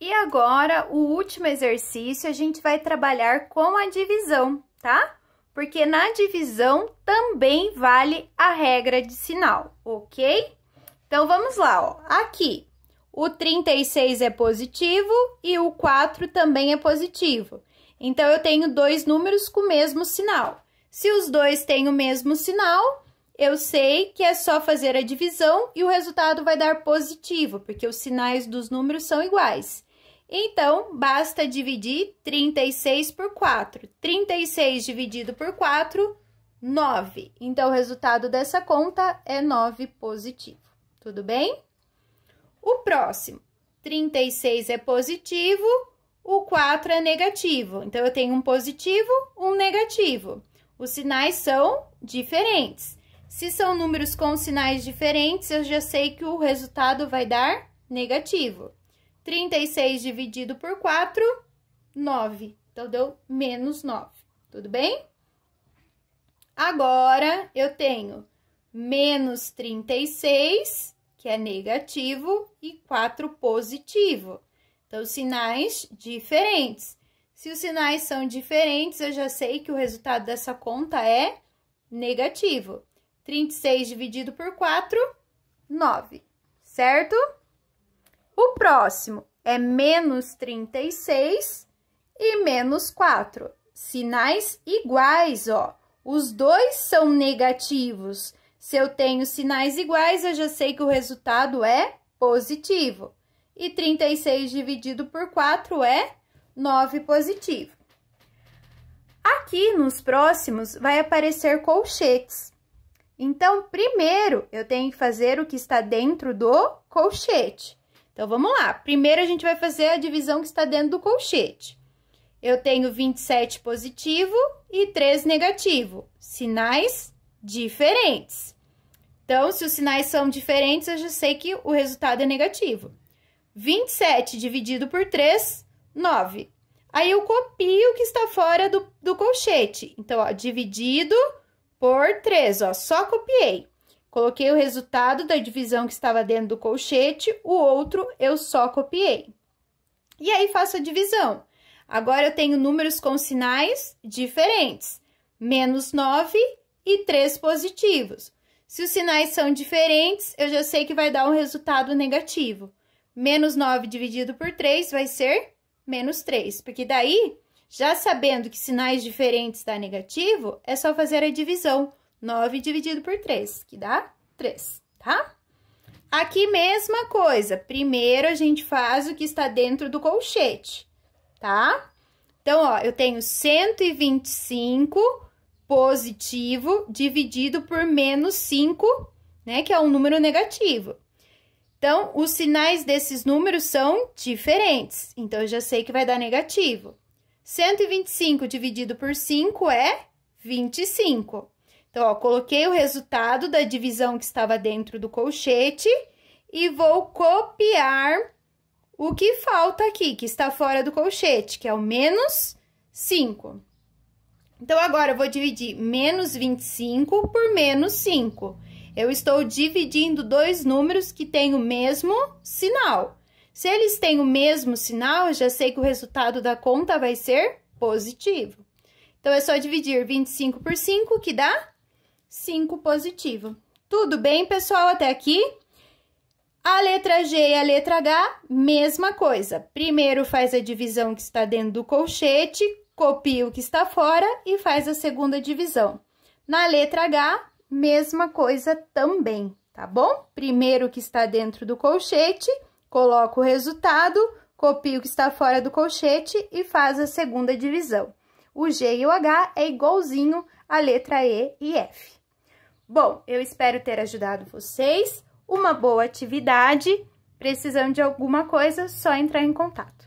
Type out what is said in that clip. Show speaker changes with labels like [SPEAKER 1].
[SPEAKER 1] E agora, o último exercício, a gente vai trabalhar com a divisão, tá? Porque na divisão também vale a regra de sinal, ok? Então, vamos lá, ó. Aqui, o 36 é positivo e o 4 também é positivo. Então, eu tenho dois números com o mesmo sinal. Se os dois têm o mesmo sinal, eu sei que é só fazer a divisão e o resultado vai dar positivo, porque os sinais dos números são iguais. Então, basta dividir 36 por 4. 36 dividido por 4, 9. Então, o resultado dessa conta é 9 positivo. Tudo bem? O próximo, 36 é positivo, o 4 é negativo. Então, eu tenho um positivo, um negativo. Os sinais são diferentes. Se são números com sinais diferentes, eu já sei que o resultado vai dar negativo. 36 dividido por 4, 9. Então, deu menos 9, tudo bem? Agora, eu tenho menos 36, que é negativo, e 4 positivo. Então, sinais diferentes. Se os sinais são diferentes, eu já sei que o resultado dessa conta é negativo. 36 dividido por 4, 9, certo? O próximo é menos 36 e menos 4. Sinais iguais, ó. Os dois são negativos. Se eu tenho sinais iguais, eu já sei que o resultado é positivo. E 36 dividido por 4 é 9 positivo. Aqui nos próximos vai aparecer colchetes. Então, primeiro eu tenho que fazer o que está dentro do colchete. Então, vamos lá. Primeiro a gente vai fazer a divisão que está dentro do colchete. Eu tenho 27 positivo e 3 negativo. Sinais diferentes. Então, se os sinais são diferentes, eu já sei que o resultado é negativo. 27 dividido por 3, 9. Aí, eu copio o que está fora do, do colchete. Então, ó, dividido por 3, ó, só copiei. Coloquei o resultado da divisão que estava dentro do colchete, o outro eu só copiei. E aí, faço a divisão. Agora, eu tenho números com sinais diferentes. Menos 9 e 3 positivos. Se os sinais são diferentes, eu já sei que vai dar um resultado negativo. Menos 9 dividido por 3 vai ser menos 3, porque daí já sabendo que sinais diferentes dá negativo, é só fazer a divisão. 9 dividido por 3, que dá 3, tá? Aqui, mesma coisa. Primeiro, a gente faz o que está dentro do colchete, tá? Então, ó, eu tenho 125 positivo dividido por menos 5, né? Que é um número negativo. Então, os sinais desses números são diferentes. Então, eu já sei que vai dar negativo. 125 dividido por 5 é 25. Então, ó, coloquei o resultado da divisão que estava dentro do colchete e vou copiar o que falta aqui, que está fora do colchete, que é o menos 5. Então, agora eu vou dividir menos 25 por menos 5. Eu estou dividindo dois números que têm o mesmo sinal. Se eles têm o mesmo sinal, já sei que o resultado da conta vai ser positivo. Então, é só dividir 25 por 5, que dá 5 positivo. Tudo bem, pessoal, até aqui? A letra G e a letra H, mesma coisa. Primeiro faz a divisão que está dentro do colchete, copia o que está fora e faz a segunda divisão. Na letra H, mesma coisa também, tá bom? Primeiro o que está dentro do colchete Coloco o resultado, copio o que está fora do colchete e faz a segunda divisão. O G e o H é igualzinho à letra E e F. Bom, eu espero ter ajudado vocês. Uma boa atividade. Precisando de alguma coisa, só entrar em contato.